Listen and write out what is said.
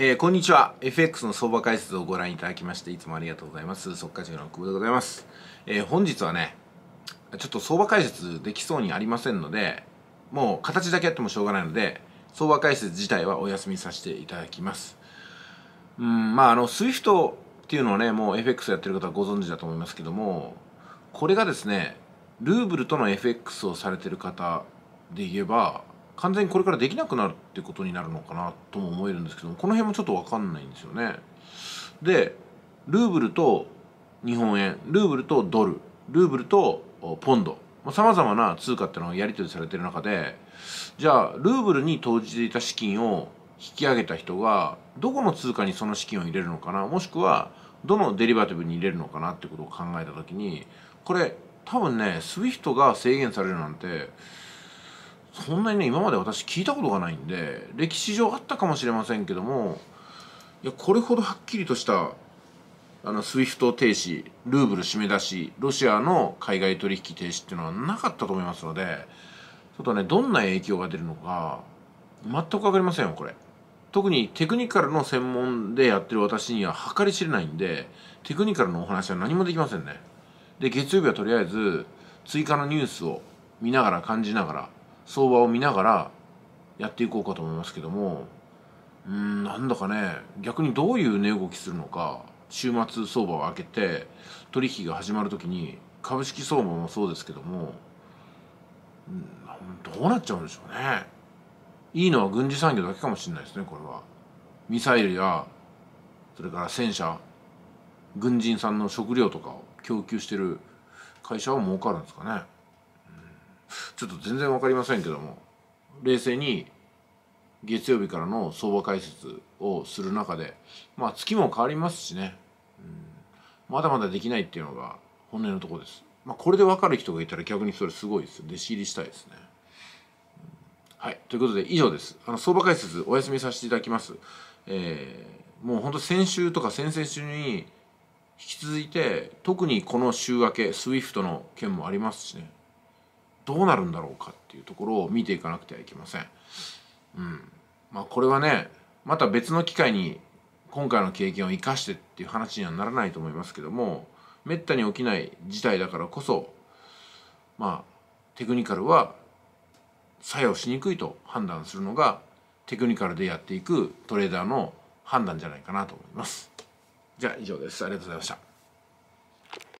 えー、こんにちは。FX の相場解説をご覧いただきまして、いつもありがとうございます。速稼塾の久保でございます。えー、本日はね、ちょっと相場解説できそうにありませんので、もう形だけやってもしょうがないので、相場解説自体はお休みさせていただきます。うん、まあ、あの、SWIFT っていうのはね、もう FX やってる方はご存知だと思いますけども、これがですね、ルーブルとの FX をされてる方で言えば、完全にこれからできなくなるってことになるのかなとも思えるんですけどこの辺もちょっと分かんないんですよね。でルーブルと日本円ルーブルとドルルーブルとポンドさまざ、まな通貨っていうのがやり取りされてる中でじゃあルーブルに投じていた資金を引き上げた人がどこの通貨にその資金を入れるのかなもしくはどのデリバティブに入れるのかなってことを考えた時にこれ多分ね SWIFT が制限されるなんてそんなにね今まで私聞いたことがないんで歴史上あったかもしれませんけどもいやこれほどはっきりとしたあのスイフト停止ルーブル締め出しロシアの海外取引停止っていうのはなかったと思いますのでちょっとねどんな影響が出るのか全く分かりませんよこれ。特にテクニカルの専門でやってる私には計り知れないんでテクニカルのお話は何もできませんねで月曜日はとりあえず追加のニュースを見ながら感じながら相場を見ながらやっていこうかと思いますけどもうんなんだかね逆にどういう値動きするのか週末相場を開けて取引が始まる時に株式相場もそうですけどもどうなっちゃうんでしょうねいいのは軍事産業だけかもしれないですねこれはミサイルやそれから戦車軍人さんの食料とかを供給してる会社は儲かるんですかねちょっと全然分かりませんけども冷静に月曜日からの相場解説をする中でまあ月も変わりますしね、うん、まだまだできないっていうのが本音のところです、まあ、これで分かる人がいたら逆にそれすごいです弟子入りしたいですねはい。ということで、以上です。あの、相場解説、お休みさせていただきます。えー、もうほんと先週とか先々週に引き続いて、特にこの週明け、SWIFT の件もありますしね。どうなるんだろうかっていうところを見ていかなくてはいけません。うん。まあこれはね、また別の機会に今回の経験を生かしてっていう話にはならないと思いますけども、めったに起きない事態だからこそ、まあテクニカルは作用しにくいと判断するのがテクニカルでやっていくトレーダーの判断じゃないかなと思います。じゃあ以上です。ありがとうございました。